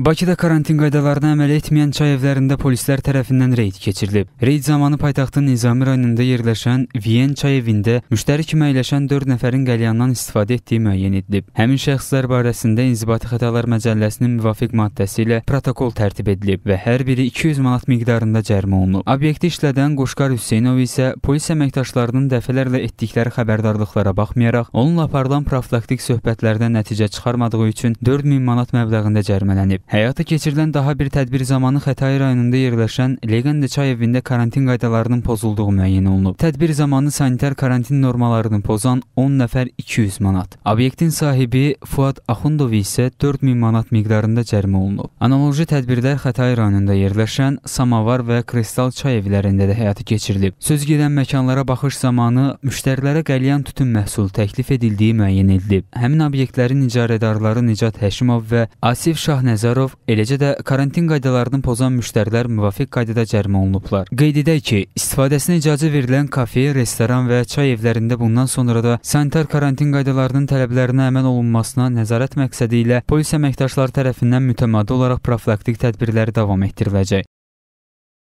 Bakıda karantin qaydalarına əməl etməyən çay evlərində polislər tərəfindən reyd keçirilib. Reyd zamanı paytaxtın Nizami rayonunda yerləşən Viyen çay evində müştəri kimi əyləşən 4 nəfərin qəlyandan istifadə etdiyi müəyyən edilib. Həmin şəxslər barəsində inzibati xətalar məcəlləsinin müvafiq maddəsi ilə protokol tərtib edilib və hər biri 200 manat miqdarında cərimə olunub. Obyekti işlədən Qoşqar Hüseynov isə polis əməkdaşlarının dəfələrlə etdikləri xəbərdarlıqlara baxmayaraq, onunla aparılan profilaktik söhbətlərdən nəticə çıxarmadığı üçün 4000 manat məbləğində cərimələnib. Həyata keçirilən daha bir tədbir zamanı Xətai rayonunda yerləşən Leqan Neçay evində karantin qaydalarının pozulduğu müəyyən olunub. Tədbir zamanı sanitar karantin normalarını pozan 10 nəfər 200 manat. Obyektin sahibi Fuad Axundov isə 4000 manat miqdarında cərimə olunub. Analoji tədbirlər Xətai rayonunda yerləşən Samavar və Kristal çay evlərində də həyata keçirilib. Söz gedən məkanlara baxış zamanı müştərilərə qəlyan tütün məhsulu təklif edildiyi müəyyən edilib. Həmin obyektlərin icarədarları Nicat Həşimov və Asif Şahnəzarov Səfərov, eləcə də karantin qaydalarını pozan müştərilər müvafiq qaydada cərimə olunublar. Qeyd edək ki, istifadəsinə icazə verilən kafe, restoran və çay evlərində bundan sonra da sanitar karantin qaydalarının tələblərinə əməl olunmasına nəzarət məqsədi ilə polis əməkdaşları tərəfindən mütəmadi olaraq profilaktik tədbirləri davam etdiriləcək.